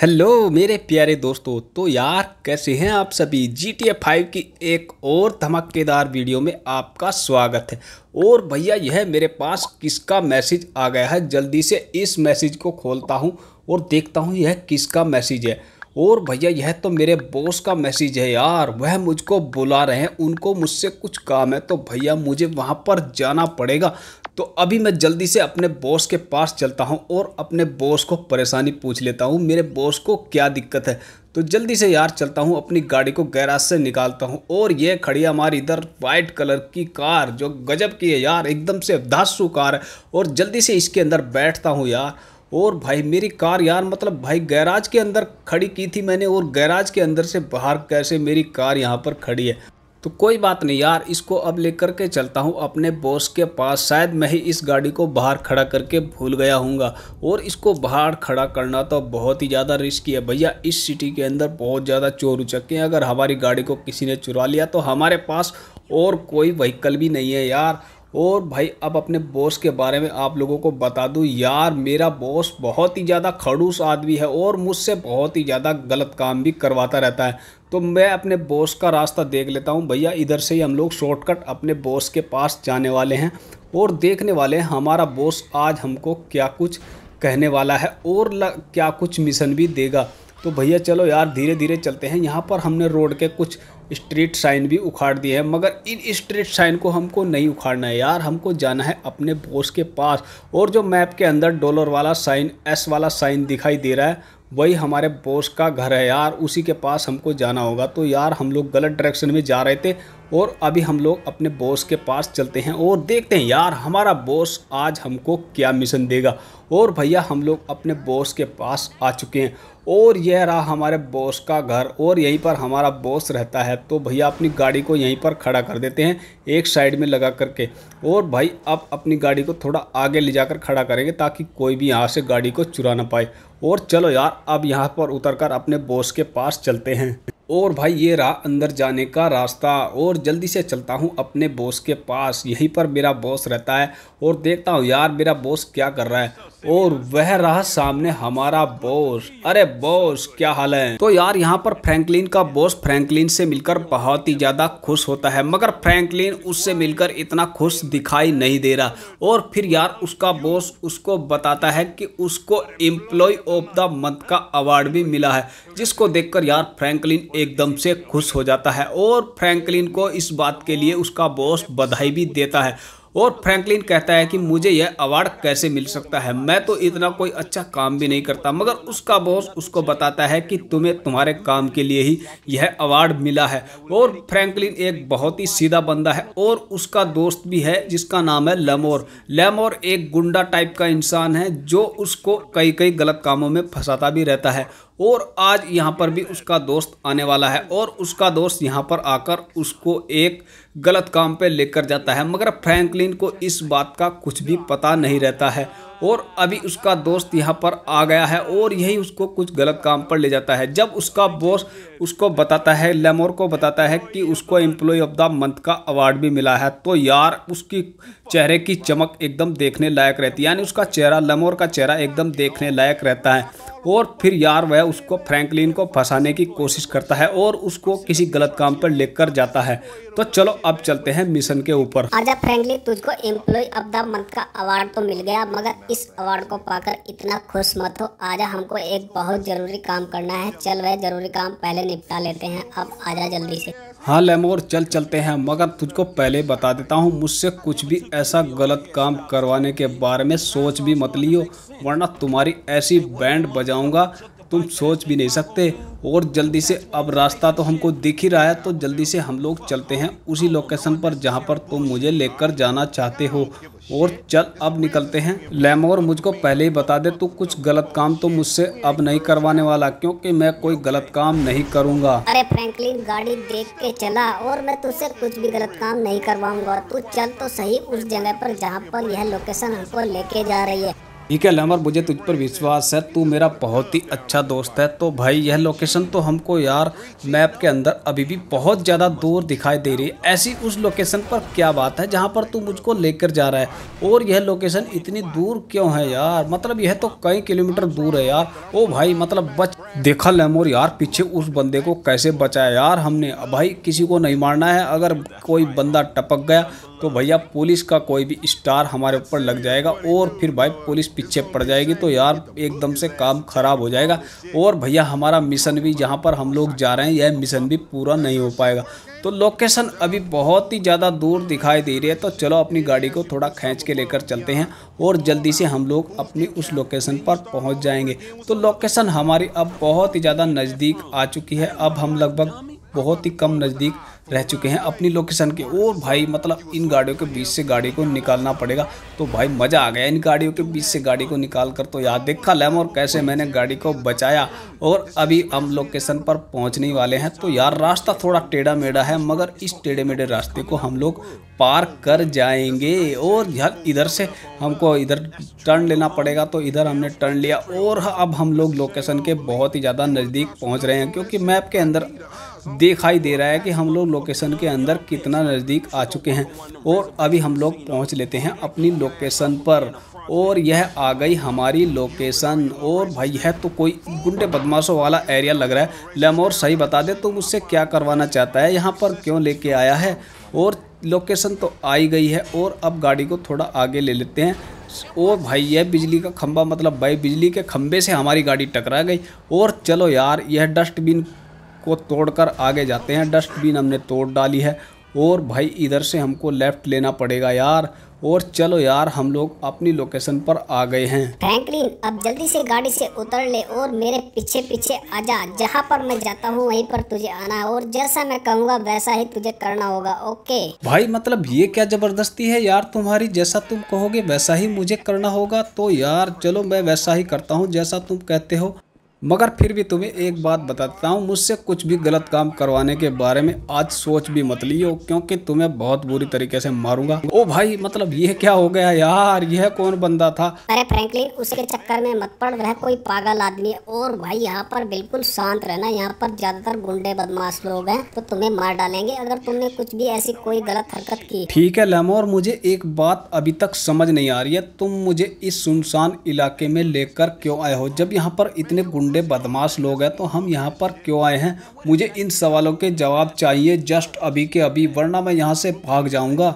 Hello मेरे प्यारे दोस्तों तो यार कैसे हैं आप सभी जी टी फाइव की एक और धमाकेदार वीडियो में आपका स्वागत है और भैया यह मेरे पास किसका मैसेज आ गया है जल्दी से इस मैसेज को खोलता हूं और देखता हूं यह किसका मैसेज है और भैया यह तो मेरे बॉस का मैसेज है यार वह मुझको बुला रहे हैं उनको मुझसे कुछ काम है तो भैया मुझे वहाँ पर जाना पड़ेगा तो अभी मैं जल्दी से अपने बॉस के पास चलता हूँ और अपने बॉस को परेशानी पूछ लेता हूँ मेरे बॉस को क्या दिक्कत है तो जल्दी से यार चलता हूँ अपनी गाड़ी को गैराज से निकालता हूँ और ये खड़ी हमारी इधर वाइट कलर की कार जो गजब की है यार एकदम से धासु कार है और जल्दी से इसके अंदर बैठता हूँ यार और भाई मेरी कार यार मतलब भाई गैराज के अंदर खड़ी की थी मैंने और गैराज के अंदर से बाहर कैसे मेरी कार यहाँ पर खड़ी है तो कोई बात नहीं यार इसको अब लेकर के चलता हूँ अपने बॉस के पास शायद मैं ही इस गाड़ी को बाहर खड़ा करके भूल गया हूँगा और इसको बाहर खड़ा करना तो बहुत ही ज़्यादा रिस्की है भैया इस सिटी के अंदर बहुत ज़्यादा चोर उचके हैं अगर हमारी गाड़ी को किसी ने चुरा लिया तो हमारे पास और कोई व्हीकल भी नहीं है यार और भाई अब अपने बॉस के बारे में आप लोगों को बता दूं यार मेरा बॉस बहुत ही ज़्यादा खड़ूस आदमी है और मुझसे बहुत ही ज़्यादा गलत काम भी करवाता रहता है तो मैं अपने बॉस का रास्ता देख लेता हूं भैया इधर से ही हम लोग शॉर्टकट अपने बॉस के पास जाने वाले हैं और देखने वाले हैं हमारा बॉस आज हमको क्या कुछ कहने वाला है और क्या कुछ मिशन भी देगा तो भैया चलो यार धीरे धीरे चलते हैं यहाँ पर हमने रोड के कुछ स्ट्रीट साइन भी उखाड़ दिए हैं मगर इन स्ट्रीट साइन को हमको नहीं उखाड़ना है यार हमको जाना है अपने बॉस के पास और जो मैप के अंदर डॉलर वाला साइन एस वाला साइन दिखाई दे रहा है वही हमारे बॉस का घर है यार उसी के पास हमको जाना होगा तो यार हम लोग गलत डायरेक्शन में जा रहे थे और अभी हम लोग अपने बॉस के पास चलते हैं और देखते हैं यार हमारा बॉस आज हमको क्या मिशन देगा और भैया हम लोग अपने बॉस के पास आ चुके हैं और यह रहा हमारे बॉस का घर और यहीं पर हमारा बॉस रहता है तो भैया अपनी गाड़ी को यहीं पर खड़ा कर देते हैं एक साइड में लगा करके और भाई आप अपनी गाड़ी को थोड़ा आगे ले जाकर खड़ा करेंगे ताकि कोई भी यहाँ से गाड़ी को चुरा ना पाए और चलो यार अब यहाँ पर कर अपने बॉस के पास चलते हैं और भाई ये रहा अंदर जाने का रास्ता और जल्दी से चलता हूँ अपने बॉस के पास यहीं पर मेरा बॉस रहता है और देखता हूँ यार मेरा बॉस क्या कर रहा है और वह रहा सामने हमारा बॉस अरे बॉस क्या हाल है तो यार यहाँ पर फ्रैंकलिन का बॉस फ्रैंकलिन से मिलकर बहुत ही ज्यादा खुश होता है मगर फ्रैंकलिन उससे मिलकर इतना खुश दिखाई नहीं दे रहा और फिर यार उसका बॉस उसको बताता है कि उसको एम्प्लॉय ऑफ द मंथ का अवार्ड भी मिला है जिसको देखकर यार फ्रैंकलिन एकदम से खुश हो जाता है और फ्रैंकलिन को इस बात के लिए उसका बॉस बधाई भी देता है और फ्रैंकलिन कहता है कि मुझे यह अवार्ड कैसे मिल सकता है मैं तो इतना कोई अच्छा काम भी नहीं करता मगर उसका बॉस उसको बताता है कि तुम्हें तुम्हारे काम के लिए ही यह अवार्ड मिला है और फ्रैंकलिन एक बहुत ही सीधा बंदा है और उसका दोस्त भी है जिसका नाम है लेमोर लेमोर एक गुंडा टाइप का इंसान है जो उसको कई कई गलत कामों में फंसाता भी रहता है और आज यहाँ पर भी उसका दोस्त आने वाला है और उसका दोस्त यहाँ पर आकर उसको एक गलत काम पे लेकर जाता है मगर फ्रैंकलिन को इस बात का कुछ भी पता नहीं रहता है और अभी उसका दोस्त यहाँ पर आ गया है और यही उसको कुछ गलत काम पर ले जाता है जब उसका बॉस उसको बताता है लेमोर को बताता है कि उसको एम्प्लॉय ऑफ द मंथ का अवार्ड भी मिला है तो यार उसकी चेहरे की चमक एकदम देखने लायक रहती है यानी उसका चेहरा लेमोर का चेहरा एकदम देखने लायक रहता है और फिर यार वह उसको फ्रैंकलिन को फंसाने की कोशिश करता है और उसको किसी गलत काम पर लेकर जाता है तो चलो अब चलते हैं मिशन के ऊपर आजा फ्रैंकलिन तुझको एम्प्लॉय ऑफ द मंथ का अवार्ड तो मिल गया मगर इस अवार्ड को पाकर इतना खुश मत हो आजा हमको एक बहुत ज़रूरी काम करना है चल वह ज़रूरी काम पहले निपटा लेते हैं अब आजा जल्दी से हाँ लेमोर चल चलते हैं मगर तुझको पहले बता देता हूँ मुझसे कुछ भी ऐसा गलत काम करवाने के बारे में सोच भी मत लियो वरना तुम्हारी ऐसी बैंड बजाऊंगा तुम सोच भी नहीं सकते और जल्दी से अब रास्ता तो हमको दिख ही रहा है तो जल्दी से हम लोग चलते हैं उसी लोकेशन पर जहाँ पर तुम मुझे लेकर जाना चाहते हो और चल अब निकलते हैं लेमोर मुझको पहले ही बता दे तू कुछ गलत काम तो मुझसे अब नहीं करवाने वाला क्योंकि मैं कोई गलत काम नहीं करूँगा अरे फ्रैंकलिन गाड़ी देख के चला और मैं तुझसे कुछ भी गलत काम नहीं करवाऊंगा तू चल तो सही उस जगह पर जहाँ पर यह लोकेशन हमको लेके जा रही है ठीक है लमर मुझे तुझ पर विश्वास है तू मेरा बहुत ही अच्छा दोस्त है तो भाई यह लोकेशन तो हमको यार मैप के अंदर अभी भी बहुत ज़्यादा दूर दिखाई दे रही है ऐसी उस लोकेशन पर क्या बात है जहाँ पर तू मुझको लेकर जा रहा है और यह लोकेशन इतनी दूर क्यों है यार मतलब यह तो कई किलोमीटर दूर है यार ओ भाई मतलब बच देखा लेमोर यार पीछे उस बंदे को कैसे बचाया यार हमने भाई किसी को नहीं मारना है अगर कोई बंदा टपक गया तो भैया पुलिस का कोई भी स्टार हमारे ऊपर लग जाएगा और फिर भाई पुलिस पीछे पड़ जाएगी तो यार एकदम से काम ख़राब हो जाएगा और भैया हमारा मिशन भी जहाँ पर हम लोग जा रहे हैं यह मिशन भी पूरा नहीं हो पाएगा तो लोकेशन अभी बहुत ही ज़्यादा दूर दिखाई दे रही है तो चलो अपनी गाड़ी को थोड़ा खींच के लेकर चलते हैं और जल्दी से हम लोग अपनी उस लोकेशन पर पहुंच जाएंगे तो लोकेशन हमारी अब बहुत ही ज़्यादा नज़दीक आ चुकी है अब हम लगभग बहुत ही कम नज़दीक रह चुके हैं अपनी लोकेशन के और भाई मतलब इन गाड़ियों के बीच से गाड़ी को निकालना पड़ेगा तो भाई मज़ा आ गया इन गाड़ियों के बीच से गाड़ी को निकाल कर तो यार देखा लैम और कैसे मैंने गाड़ी को बचाया और अभी हम लोकेशन पर पहुंचने वाले हैं तो यार रास्ता थोड़ा टेढ़ा मेढ़ा है मगर इस टेढ़े मेढ़े रास्ते को हम लोग पार कर जाएंगे और यार इधर से हमको इधर टर्न लेना पड़ेगा तो इधर हमने टर्न लिया और अब हम लोग लोकेशन के बहुत ही ज़्यादा नज़दीक पहुँच रहे हैं क्योंकि मैप के अंदर दिखाई दे रहा है कि हम लोग लोकेशन के अंदर कितना नज़दीक आ चुके हैं और अभी हम लोग पहुंच लेते हैं अपनी लोकेशन पर और यह आ गई हमारी लोकेशन और भाई है तो कोई गुंडे बदमाशों वाला एरिया लग रहा है लेमोर सही बता दे तो उससे क्या करवाना चाहता है यहाँ पर क्यों ले आया है और लोकेशन तो आई गई है और अब गाड़ी को थोड़ा आगे ले लेते हैं और भाई यह बिजली का खंबा मतलब भाई बिजली के खंबे से हमारी गाड़ी टकरा गई और चलो यार यह डस्टबिन को तोड़कर आगे जाते हैं डस्टबिन हमने तोड़ डाली है और भाई इधर से हमको लेफ़्ट लेना पड़ेगा यार और चलो यार हम लोग अपनी लोकेशन पर आ गए हैं फ्रैंकलिन अब जल्दी से गाड़ी से उतर ले और मेरे पीछे पीछे आजा जहाँ पर मैं जाता हूँ वहीं पर तुझे आना और जैसा मैं कहूँगा वैसा ही तुझे करना होगा ओके भाई मतलब ये क्या जबरदस्ती है यार तुम्हारी जैसा तुम कहोगे वैसा ही मुझे करना होगा तो यार चलो मैं वैसा ही करता हूँ जैसा तुम कहते हो मगर फिर भी तुम्हें एक बात बताता हूँ मुझसे कुछ भी गलत काम करवाने के बारे में आज सोच भी मत लियो क्योंकि तुम्हें बहुत बुरी तरीके से मारूंगा ओ भाई मतलब ये क्या हो गया यार यह कौन बंदा था अरे फ्रेंकली उसके चक्कर में मत पड़ रहा कोई पागल आदमी और भाई यहाँ पर बिल्कुल शांत रहना यहाँ पर ज्यादातर गुंडे बदमाश लोग है तो तुम्हें मार डालेंगे अगर तुमने कुछ भी ऐसी कोई गलत हरकत की ठीक है लेमोर मुझे एक बात अभी तक समझ नहीं आ रही है तुम मुझे इस सुनसान इलाके में लेकर क्यों आए हो जब यहाँ पर इतने गुंडे गुंडे बदमाश लोग हैं तो हम यहाँ पर क्यों आए हैं मुझे इन सवालों के जवाब चाहिए जस्ट अभी के अभी वरना मैं यहाँ से भाग जाऊंगा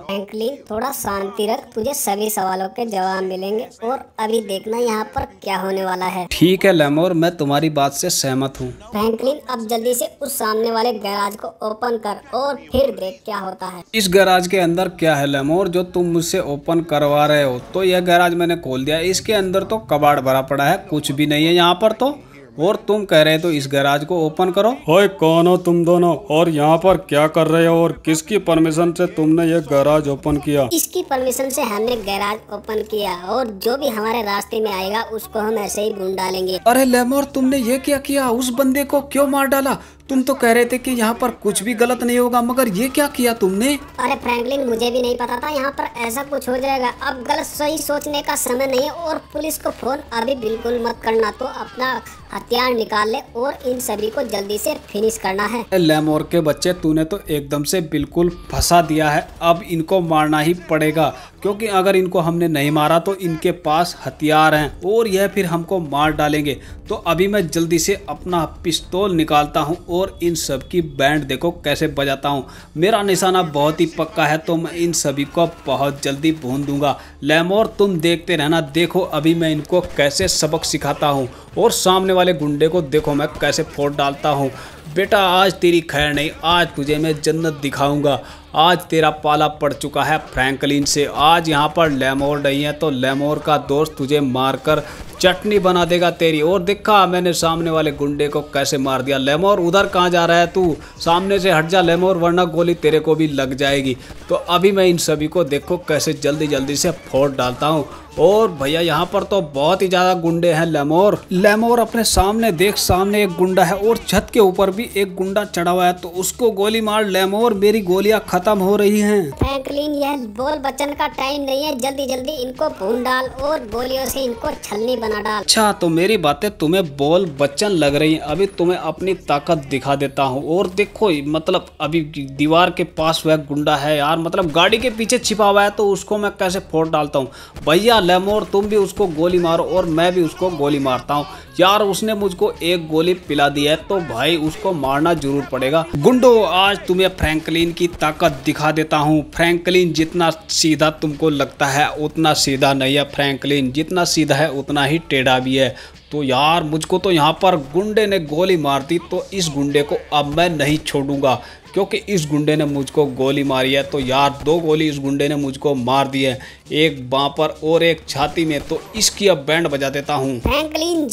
थोड़ा शांति रख तुझे सभी सवालों के जवाब मिलेंगे और अभी देखना यहाँ पर क्या होने वाला है ठीक है लेमोर मैं तुम्हारी बात से सहमत हूँ फ्रेंकलिन अब जल्दी से उस सामने वाले गैराज को ओपन कर और फिर देख क्या होता है इस गैराज के अंदर क्या है लेमोर जो तुम मुझसे ओपन करवा रहे हो तो यह गैराज मैंने खोल दिया इसके अंदर तो कबाड़ भरा पड़ा है कुछ भी नहीं है यहाँ पर तो और तुम कह रहे तो इस गैराज को ओपन करो ओए कौन हो तुम दोनों और यहाँ पर क्या कर रहे हो और किसकी परमिशन से तुमने ये गैराज ओपन किया इसकी परमिशन से हमने गैराज ओपन किया और जो भी हमारे रास्ते में आएगा उसको हम ऐसे ही ढूंढ डालेंगे अरे लेमोर तुमने ये क्या किया उस बंदे को क्यों मार डाला तुम तो कह रहे थे कि यहाँ पर कुछ भी गलत नहीं होगा मगर ये क्या किया तुमने अरे फ्रैंकलिन मुझे भी नहीं पता था यहाँ पर ऐसा कुछ हो जाएगा अब गलत सही सोचने का समय नहीं है और पुलिस को फोन अभी बिल्कुल मत करना तो अपना हथियार निकाल ले और इन सभी को जल्दी से फिनिश करना है लेमोर के बच्चे तूने तो एकदम से बिल्कुल फंसा दिया है अब इनको मारना ही पड़ेगा क्योंकि अगर इनको हमने नहीं मारा तो इनके पास हथियार हैं और यह फिर हमको मार डालेंगे तो अभी मैं जल्दी से अपना पिस्तौल निकालता हूँ और इन सब की बैंड देखो कैसे बजाता हूँ मेरा निशाना बहुत ही पक्का है तो मैं इन सभी को बहुत जल्दी भून दूंगा लेमोर तुम देखते रहना देखो अभी मैं इनको कैसे सबक सिखाता हूँ और सामने वाले गुंडे को देखो मैं कैसे फोड़ डालता हूँ बेटा आज तेरी खैर नहीं आज तुझे मैं जन्नत दिखाऊंगा आज तेरा पाला पड़ चुका है फ्रैंकलिन से आज यहाँ पर लेमोर नहीं है तो लेमोर का दोस्त तुझे मारकर चटनी बना देगा तेरी और देखा मैंने सामने वाले गुंडे को कैसे मार दिया लेमोर उधर कहाँ जा रहा है तू सामने से हट जा लेमोर वरना गोली तेरे को भी लग जाएगी तो अभी मैं इन सभी को देखो कैसे जल्दी जल्दी से फोड़ डालता हूँ और भैया यहाँ पर तो बहुत ही ज़्यादा गुंडे हैं लेमोर लेमोर अपने सामने देख सामने एक गुंडा है और छत के ऊपर भी एक गुंडा चढ़ा हुआ है तो उसको गोली मार लेमोर मेरी गोलियाँ खत्म खत्म हो रही हैं। फ्रैंकलिन यह बोल बचन का टाइम नहीं है जल्दी जल्दी इनको भून डाल और बोलियों से इनको छलनी बना डाल अच्छा तो मेरी बातें तुम्हें बोल बच्चन लग रही है अभी तुम्हें अपनी ताकत दिखा देता हूँ और देखो मतलब अभी दीवार के पास वह गुंडा है यार मतलब गाड़ी के पीछे छिपा हुआ है तो उसको मैं कैसे फोड़ डालता हूँ भैया लेमोर तुम भी उसको गोली मारो और मैं भी उसको गोली मारता हूँ यार उसने मुझको एक गोली पिला दी है तो भाई उसको मारना जरूर पड़ेगा गुंडो आज तुम्हें फ्रैंकलिन की ताकत दिखा देता हूँ फ्रैंकलिन जितना सीधा तुमको लगता है उतना सीधा नहीं है फ्रैंकलिन जितना सीधा है उतना ही टेढ़ा भी है तो यार मुझको तो यहाँ पर गुंडे ने गोली मार दी तो इस गुंडे को अब मैं नहीं छोड़ूंगा क्योंकि इस गुंडे ने मुझको गोली मारी है तो यार दो गोली इस गुंडे ने मुझको मार दी है एक बाँ पर और एक छाती में तो इसकी अब बैंड बजा देता हूँ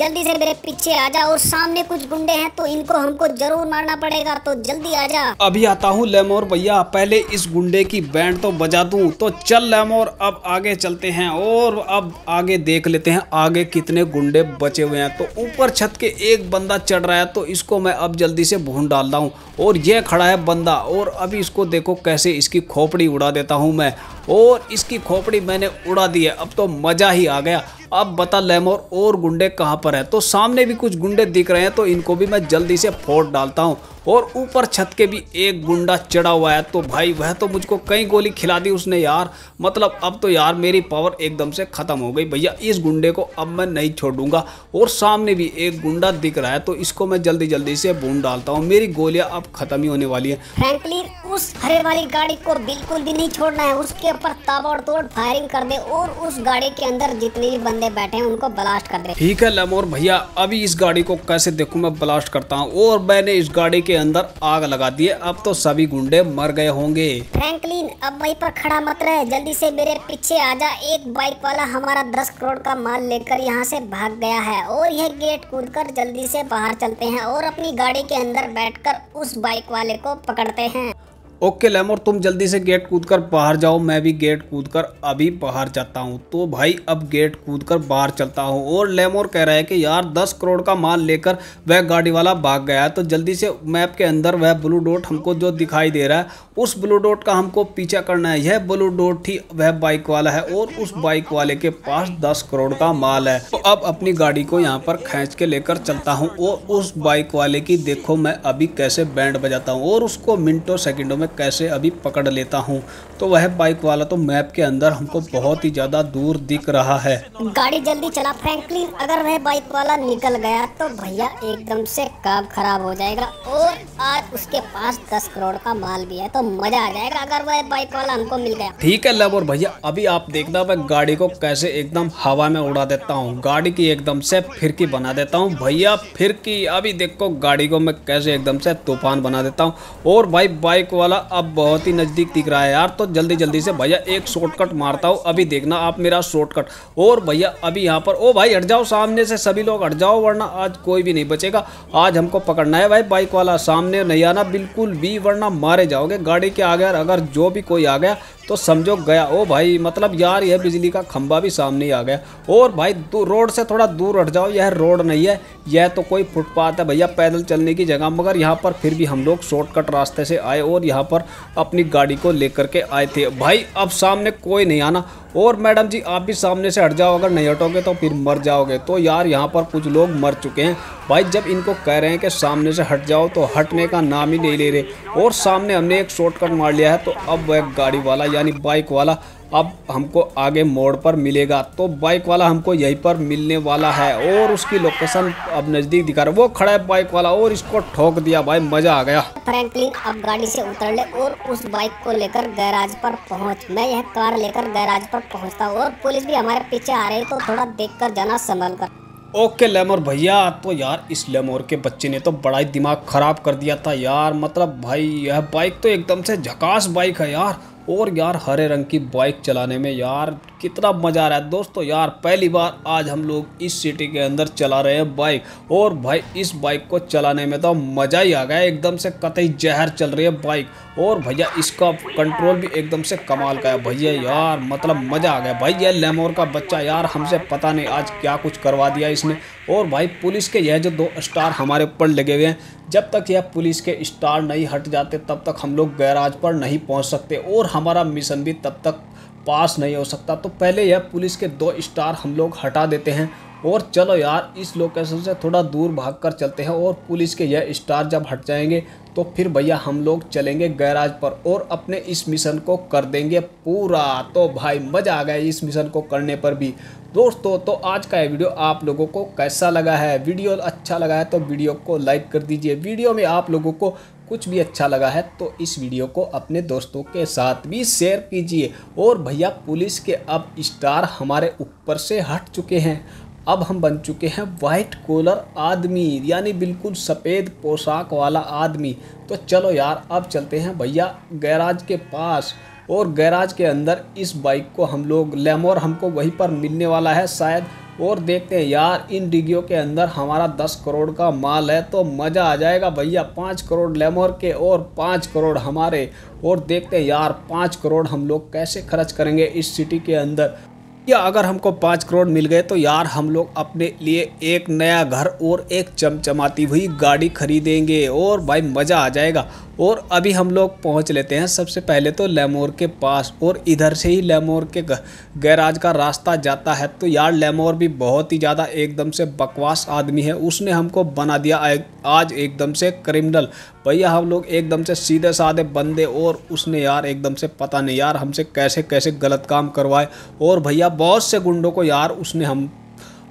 जल्दी से मेरे पीछे आ जा और सामने कुछ गुंडे हैं तो इनको हमको जरूर मारना पड़ेगा तो जल्दी आ जा अभी आता हूँ लेमोर भैया पहले इस गुंडे की बैंड तो बजा दू तो चल लेमोर अब आगे चलते है और अब आगे देख लेते हैं आगे कितने गुंडे बचे हुए हैं तो ऊपर छत के एक बंदा चढ़ रहा है तो इसको मैं अब जल्दी से भून डालता हूँ और यह खड़ा है बंदा और अभी इसको देखो कैसे इसकी खोपड़ी उड़ा देता हूँ मैं और इसकी खोपड़ी मैंने उड़ा दी है अब तो मज़ा ही आ गया अब बता लेमोर और गुंडे कहाँ पर है तो सामने भी कुछ गुंडे दिख रहे हैं तो इनको भी मैं जल्दी से फोड़ डालता हूँ और ऊपर छत के भी एक गुंडा चढ़ा हुआ है तो भाई वह तो मुझको कई गोली खिला दी उसने यार मतलब अब तो यार मेरी पावर एकदम से ख़त्म हो गई भैया इस गुंडे को अब मैं नहीं छोड़ूंगा और सामने भी एक गुंडा दिख रहा है तो इसको मैं जल्दी जल्दी से भून डालता हूँ मेरी गोलियाँ अब ख़त्म ही होने वाली है उस हरे वाली गाड़ी को बिल्कुल भी नहीं छोड़ना है उसके ऊपर ताबड़तोड़ फायरिंग कर दे और उस गाड़ी के अंदर जितने भी बंदे बैठे हैं उनको ब्लास्ट कर दे ठीक है लमोर भैया अभी इस गाड़ी को कैसे देखू मैं ब्लास्ट करता हूँ और मैंने इस गाड़ी के अंदर आग लगा दी है अब तो सभी गुंडे मर गए होंगे फ्रेंकलिन अब वही पर खड़ा मत रहे जल्दी से मेरे पीछे आ जा एक बाइक वाला हमारा दस करोड़ का माल लेकर यहाँ से भाग गया है और यह गेट कूद कर जल्दी से बाहर चलते हैं और अपनी गाड़ी के अंदर बैठकर उस बाइक वाले को पकड़ते हैं ओके लेमोर तुम जल्दी से गेट कूद कर बाहर जाओ मैं भी गेट कूद कर अभी बाहर जाता हूँ तो भाई अब गेट कूद कर बाहर चलता हूँ और लेमोर कह रहा है कि यार दस करोड़ का माल लेकर वह गाड़ी वाला भाग गया तो जल्दी से मैप के अंदर वह ब्लू डॉट हमको जो दिखाई दे रहा है उस ब्लू डॉट का हमको पीछा करना है यह ब्लू डॉट ही वह बाइक वाला है और उस बाइक वाले के पास दस करोड़ का माल है तो अब अपनी गाड़ी को यहाँ पर खींच के लेकर चलता हूँ और उस बाइक वाले की देखो मैं अभी कैसे बैंड बजाता हूँ और उसको मिनटों सेकेंडों में कैसे अभी पकड़ लेता हूँ तो वह बाइक वाला तो मैप के अंदर हमको बहुत ही ज्यादा दूर दिख रहा है गाड़ी जल्दी चला फ्रैंकलिन अगर वह बाइक वाला निकल गया तो भैया एकदम से काम खराब हो जाएगा और आज उसके पास दस करोड़ का माल भी है तो मजा आ जाएगा अगर वह बाइक वाला हमको मिल गया ठीक है लव और भैया अभी आप देखना मैं गाड़ी को कैसे एकदम हवा में उड़ा देता हूँ गाड़ी की एकदम से फिरकी बना देता हूँ भैया फिरकी अभी देखो गाड़ी को मैं कैसे एकदम से तूफान बना देता हूँ और भाई बाइक वाला अब बहुत ही नज़दीक दिख रहा है यार तो जल्दी जल्दी से भैया एक शॉर्टकट मारता हूँ अभी देखना आप मेरा शॉर्टकट और भैया अभी यहाँ पर ओ भाई हट जाओ सामने से सभी लोग हट जाओ वरना आज कोई भी नहीं बचेगा आज हमको पकड़ना है भाई बाइक वाला सामने नहीं आना बिल्कुल भी वरना मारे जाओगे गाड़ी के आगे अगर जो भी कोई आ गया तो समझो गया ओ भाई मतलब यार यह बिजली का खंबा भी सामने ही आ गया और भाई रोड से थोड़ा दूर हट जाओ यह रोड नहीं है यह तो कोई फुटपाथ है भैया पैदल चलने की जगह मगर यहाँ पर फिर भी हम लोग शॉर्टकट रास्ते से आए और यहाँ पर अपनी गाड़ी को लेकर के आए थे भाई अब सामने कोई नहीं आना और मैडम जी आप भी सामने से हट जाओ अगर नहीं हटोगे तो फिर मर जाओगे तो यार यहाँ पर कुछ लोग मर चुके हैं भाई जब इनको कह रहे हैं कि सामने से हट जाओ तो हटने का नाम ही नहीं ले रहे और सामने हमने एक शॉर्टकट मार लिया है तो अब वह गाड़ी वाला यानी बाइक वाला अब हमको आगे मोड़ पर मिलेगा तो बाइक वाला हमको यहीं पर मिलने वाला है और उसकी लोकेशन अब नज़दीक दिखा रहा है वो खड़ा है बाइक वाला और इसको ठोक दिया भाई मज़ा आ गया फ्रैंकलिन अब गाड़ी से उतर ले और उस बाइक को लेकर गैराज पर पहुंच मैं यह कार लेकर गैराज पर पहुंचता हूँ और पुलिस भी हमारे पीछे आ रही तो थोड़ा देख कर जाना संभल कर ओके लेमोर भैया तो यार इस लेमोर के बच्चे ने तो बड़ा ही दिमाग ख़राब कर दिया था यार मतलब भाई यह बाइक तो एकदम से झकास बाइक है यार और यार हरे रंग की बाइक चलाने में यार कितना मज़ा आ रहा है दोस्तों यार पहली बार आज हम लोग इस सिटी के अंदर चला रहे हैं बाइक और भाई इस बाइक को चलाने में तो मज़ा ही आ गया एकदम से कतई जहर चल रही है बाइक और भैया इसका कंट्रोल भी एकदम से कमाल का है भैया यार मतलब मज़ा आ गया भाई ये लेमोर का बच्चा यार हमसे पता नहीं आज क्या कुछ करवा दिया इसने और भाई पुलिस के यह जो दो स्टार हमारे ऊपर लगे हुए हैं जब तक यह पुलिस के स्टार नहीं हट जाते तब तक हम लोग गैराज पर नहीं पहुँच सकते और हमारा मिशन भी तब तक पास नहीं हो सकता तो पहले यह पुलिस के दो स्टार हम लोग हटा देते हैं और चलो यार इस लोकेशन से थोड़ा दूर भाग कर चलते हैं और पुलिस के यह स्टार जब हट जाएंगे तो फिर भैया हम लोग चलेंगे गैराज पर और अपने इस मिशन को कर देंगे पूरा तो भाई मज़ा आ गया इस मिशन को करने पर भी दोस्तों तो आज का ये वीडियो आप लोगों को कैसा लगा है वीडियो अच्छा लगा है तो वीडियो को लाइक कर दीजिए वीडियो में आप लोगों को कुछ भी अच्छा लगा है तो इस वीडियो को अपने दोस्तों के साथ भी शेयर कीजिए और भैया पुलिस के अब स्टार हमारे ऊपर से हट चुके हैं अब हम बन चुके हैं वाइट कोलर आदमी यानी बिल्कुल सफ़ेद पोशाक वाला आदमी तो चलो यार अब चलते हैं भैया गैराज के पास और गैराज के अंदर इस बाइक को हम लोग लेमोर हमको वहीं पर मिलने वाला है शायद और देखते हैं यार इन डिगियों के अंदर हमारा दस करोड़ का माल है तो मज़ा आ जाएगा भैया पाँच करोड़ लेमोर के और पाँच करोड़ हमारे और देखते हैं यार पाँच करोड़ हम लोग कैसे खर्च करेंगे इस सिटी के अंदर या अगर हमको पाँच करोड़ मिल गए तो यार हम लोग अपने लिए एक नया घर और एक चमचमाती हुई गाड़ी खरीदेंगे और भाई मज़ा आ जाएगा और अभी हम लोग पहुंच लेते हैं सबसे पहले तो लेमोर के पास और इधर से ही लेमोर के गैराज का रास्ता जाता है तो यार लेमोर भी बहुत ही ज़्यादा एकदम से बकवास आदमी है उसने हमको बना दिया आज एकदम से क्रिमिनल भैया हम लोग एकदम से सीधे साधे बंदे और उसने यार एकदम से पता नहीं यार हमसे कैसे कैसे गलत काम करवाए और भैया बहुत से गुंडों को यार उसने हम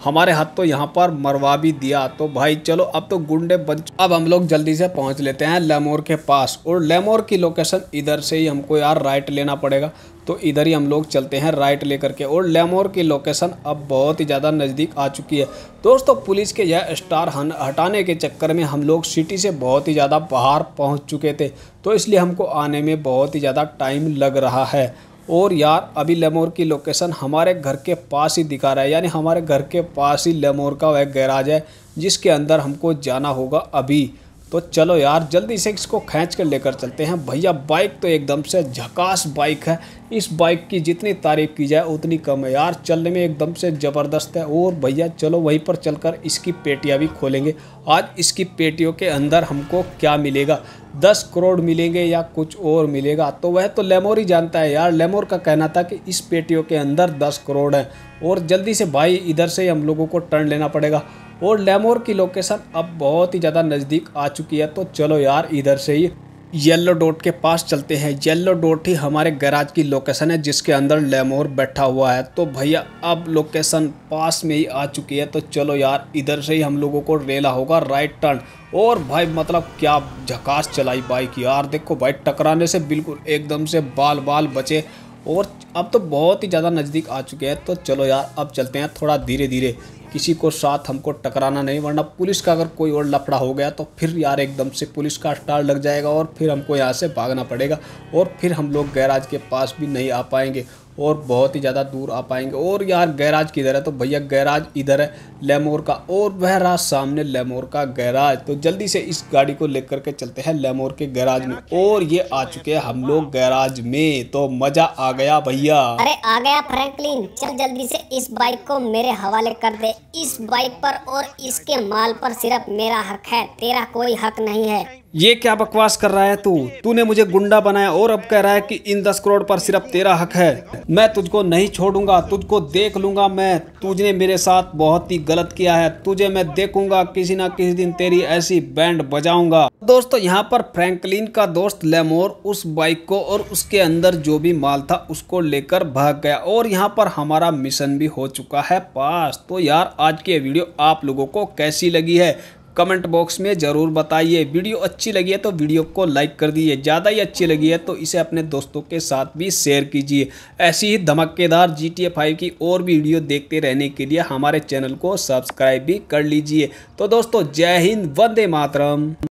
हमारे हाथ तो यहाँ पर मरवा भी दिया तो भाई चलो अब तो गुंडे बन अब हम लोग जल्दी से पहुँच लेते हैं लेमोर के पास और लेमोर की लोकेशन इधर से ही हमको यार राइट लेना पड़ेगा तो इधर ही हम लोग चलते हैं राइट लेकर के और लेमोर की लोकेशन अब बहुत ही ज़्यादा नज़दीक आ चुकी है दोस्तों पुलिस के यह स्टार हटाने के चक्कर में हम लोग सिटी से बहुत ही ज़्यादा बाहर पहुँच चुके थे तो इसलिए हमको आने में बहुत ही ज़्यादा टाइम लग रहा है और यार अभी लेमोर की लोकेशन हमारे घर के पास ही दिखा रहा है यानी हमारे घर के पास ही लेमोर का वह गैराज है जिसके अंदर हमको जाना होगा अभी तो चलो यार जल्दी से इसको खींच कर लेकर चलते हैं भैया बाइक तो एकदम से झकास बाइक है इस बाइक की जितनी तारीफ़ की जाए उतनी कम है यार चलने में एकदम से ज़बरदस्त है और भैया चलो वहीं पर चलकर इसकी पेटियाँ भी खोलेंगे आज इसकी पेटियों के अंदर हमको क्या मिलेगा दस करोड़ मिलेंगे या कुछ और मिलेगा तो वह तो लेमोर ही जानता है यार लेमोर का कहना था कि इस पेटियों के अंदर दस करोड़ है और जल्दी से भाई इधर से ही हम लोगों को टर्न लेना पड़ेगा और लेमोर की लोकेशन अब बहुत ही ज़्यादा नज़दीक आ चुकी है तो चलो यार इधर से ही येलो डॉट के पास चलते हैं येलो डॉट ही हमारे गैराज की लोकेशन है जिसके अंदर लेमोर बैठा हुआ है तो भैया अब लोकेशन पास में ही आ चुकी है तो चलो यार इधर से ही हम लोगों को रेला होगा राइट टर्न और भाई मतलब क्या झकास चलाई बाइक यार देखो भाई टकराने से बिल्कुल एकदम से बाल बाल बचे और अब तो बहुत ही ज़्यादा नज़दीक आ चुके हैं तो चलो यार अब चलते हैं थोड़ा धीरे धीरे किसी को साथ हमको टकराना नहीं वरना पुलिस का अगर कोई और लफड़ा हो गया तो फिर यार एकदम से पुलिस का स्टार लग जाएगा और फिर हमको यहाँ से भागना पड़ेगा और फिर हम लोग गैराज के पास भी नहीं आ पाएंगे और बहुत ही ज़्यादा दूर आ पाएंगे और यार गैराज किधर है तो भैया गैराज इधर है लेमोर का और वह रहा सामने लेमोर का गैराज तो जल्दी से इस गाड़ी को लेकर के चलते हैं लेमोर के गैराज में और ये आ चुके हैं हम लोग गैराज में तो मजा आ गया भैया अरे आ गया फ्रैंकलिन चल जल्दी से इस बाइक को मेरे हवाले कर दे इस बाइक पर और इसके माल पर सिर्फ मेरा हक है तेरा कोई हक नहीं है ये क्या बकवास कर रहा है तू तूने मुझे गुंडा बनाया और अब कह रहा है कि इन दस करोड़ पर सिर्फ तेरा हक है मैं तुझको नहीं छोड़ूंगा तुझको देख लूंगा मैं तुझने मेरे साथ बहुत ही गलत किया है तुझे मैं देखूंगा किसी ना किसी दिन तेरी ऐसी बैंड बजाऊंगा दोस्तों यहाँ पर फ्रैंकलिन का दोस्त लेमोर उस बाइक को और उसके अंदर जो भी माल था उसको लेकर भाग गया और यहाँ पर हमारा मिशन भी हो चुका है पास तो यार आज की वीडियो आप लोगों को कैसी लगी है कमेंट बॉक्स में ज़रूर बताइए वीडियो अच्छी लगी है तो वीडियो को लाइक कर दीजिए ज़्यादा ही अच्छी लगी है तो इसे अपने दोस्तों के साथ भी शेयर कीजिए ऐसी ही धमाकेदार जी टी की और भी वीडियो देखते रहने के लिए हमारे चैनल को सब्सक्राइब भी कर लीजिए तो दोस्तों जय हिंद वंदे मातरम